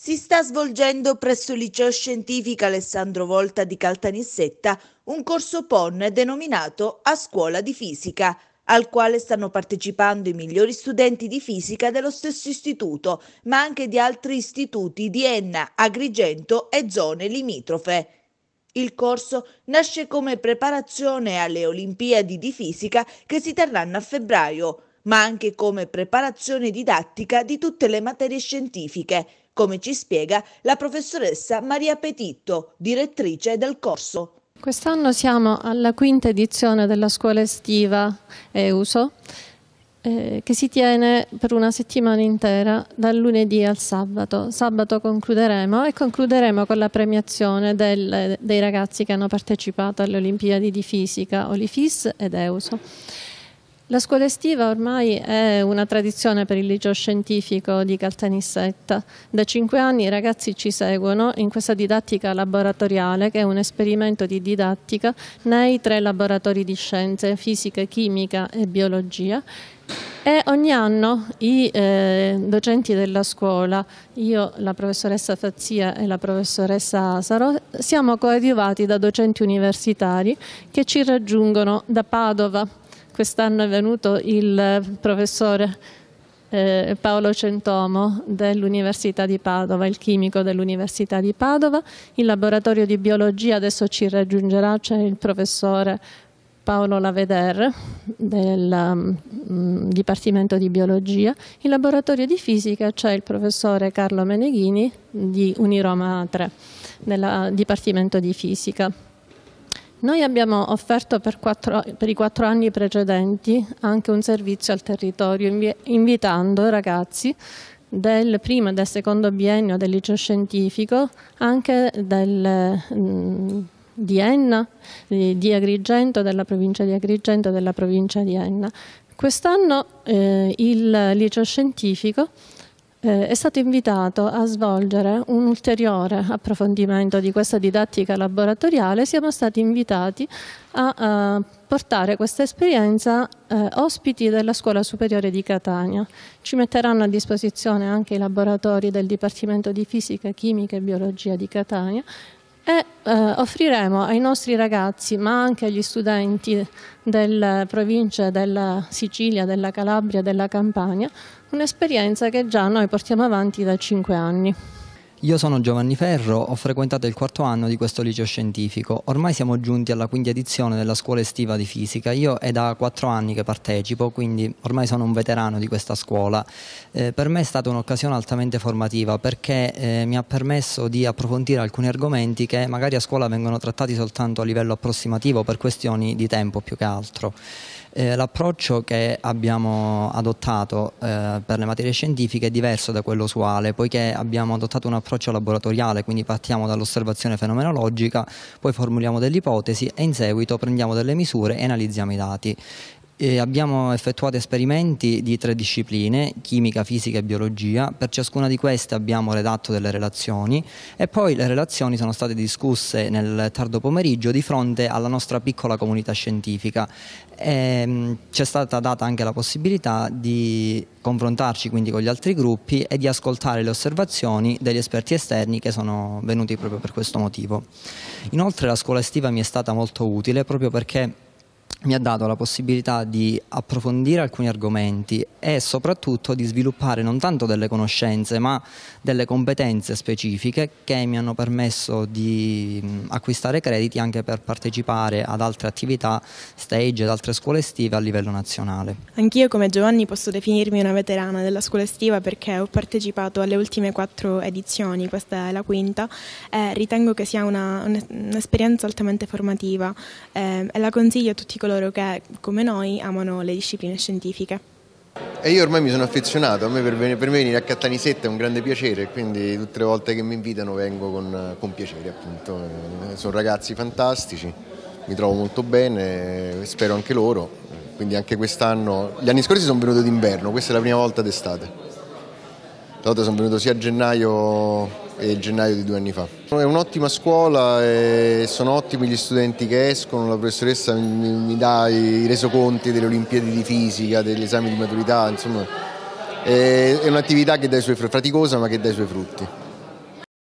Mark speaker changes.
Speaker 1: Si sta svolgendo presso il liceo scientifico Alessandro Volta di Caltanissetta un corso PON denominato A Scuola di Fisica, al quale stanno partecipando i migliori studenti di fisica dello stesso istituto, ma anche di altri istituti di Enna, Agrigento e zone limitrofe. Il corso nasce come preparazione alle Olimpiadi di Fisica che si terranno a febbraio, ma anche come preparazione didattica di tutte le materie scientifiche, come ci spiega la professoressa Maria Petitto, direttrice del corso.
Speaker 2: Quest'anno siamo alla quinta edizione della scuola estiva EUSO eh, che si tiene per una settimana intera dal lunedì al sabato. Sabato concluderemo e concluderemo con la premiazione del, dei ragazzi che hanno partecipato alle Olimpiadi di Fisica, Olifis ed EUSO. La scuola estiva ormai è una tradizione per il liceo scientifico di Caltanissetta. Da cinque anni i ragazzi ci seguono in questa didattica laboratoriale che è un esperimento di didattica nei tre laboratori di scienze, fisica, chimica e biologia e ogni anno i eh, docenti della scuola, io, la professoressa Fazia e la professoressa Asaro, siamo coadiuvati da docenti universitari che ci raggiungono da Padova, Quest'anno è venuto il eh, professore eh, Paolo Centomo dell'Università di Padova, il chimico dell'Università di Padova. Il laboratorio di biologia adesso ci raggiungerà, c'è il professore Paolo Laveder del um, Dipartimento di Biologia. il laboratorio di fisica c'è il professore Carlo Meneghini di Uniroma 3 nel Dipartimento di Fisica. Noi abbiamo offerto per, quattro, per, i quattro anni precedenti anche un servizio al territorio, invitando i ragazzi del primo e del secondo biennio del liceo scientifico, anche del, mh, mm, di Enna, di, di Agrigento, della provincia di Agrigento e della provincia di Enna. Quest'anno eh, il liceo scientifico eh, è stato invitato a svolgere un ulteriore approfondimento di questa didattica laboratoriale, siamo stati invitati a, a portare questa esperienza eh, ospiti della Scuola Superiore di Catania. Ci metteranno a disposizione anche i laboratori del Dipartimento di Fisica, Chimica e Biologia di Catania e eh, offriremo ai nostri ragazzi, ma anche agli studenti delle province della Sicilia, della Calabria, della Campania, un'esperienza che già noi portiamo avanti da cinque anni.
Speaker 3: Io sono Giovanni Ferro, ho frequentato il quarto anno di questo liceo scientifico. Ormai siamo giunti alla quinta edizione della scuola estiva di fisica. Io è da quattro anni che partecipo, quindi ormai sono un veterano di questa scuola. Eh, per me è stata un'occasione altamente formativa perché eh, mi ha permesso di approfondire alcuni argomenti che magari a scuola vengono trattati soltanto a livello approssimativo per questioni di tempo più che altro. Eh, l'approccio che abbiamo adottato eh, per le materie scientifiche è diverso da quello usuale, poiché abbiamo adottato un approccio approccio laboratoriale, quindi partiamo dall'osservazione fenomenologica, poi formuliamo delle ipotesi e in seguito prendiamo delle misure e analizziamo i dati. Eh, abbiamo effettuato esperimenti di tre discipline, chimica, fisica e biologia, per ciascuna di queste abbiamo redatto delle relazioni e poi le relazioni sono state discusse nel tardo pomeriggio di fronte alla nostra piccola comunità scientifica. Ehm, Ci è stata data anche la possibilità di confrontarci quindi con gli altri gruppi e di ascoltare le osservazioni degli esperti esterni che sono venuti proprio per questo motivo. Inoltre la scuola estiva mi è stata molto utile proprio perché mi ha dato la possibilità di approfondire alcuni argomenti e soprattutto di sviluppare non tanto delle conoscenze ma delle competenze specifiche che mi hanno permesso di acquistare crediti anche per partecipare ad altre attività, stage ed altre scuole estive a livello nazionale.
Speaker 1: Anch'io come Giovanni posso definirmi una veterana della scuola estiva perché ho partecipato alle ultime quattro edizioni, questa è la quinta, e ritengo che sia una, un'esperienza altamente formativa ehm, e la consiglio a tutti coloro coloro che, come noi, amano le discipline scientifiche.
Speaker 4: E io ormai mi sono affezionato, a me per, per me venire a Cattanisetta è un grande piacere, quindi tutte le volte che mi invitano vengo con, con piacere appunto. Sono ragazzi fantastici, mi trovo molto bene, spero anche loro, quindi anche quest'anno. Gli anni scorsi sono venuto d'inverno, questa è la prima volta d'estate. Tra l'altro sono venuto sia a gennaio e gennaio di due anni fa. È un'ottima scuola, sono ottimi gli studenti che escono, la professoressa mi, mi dà i resoconti delle Olimpiadi di fisica, degli esami di maturità, insomma è un'attività che dà i suoi faticosa ma che dà i suoi frutti.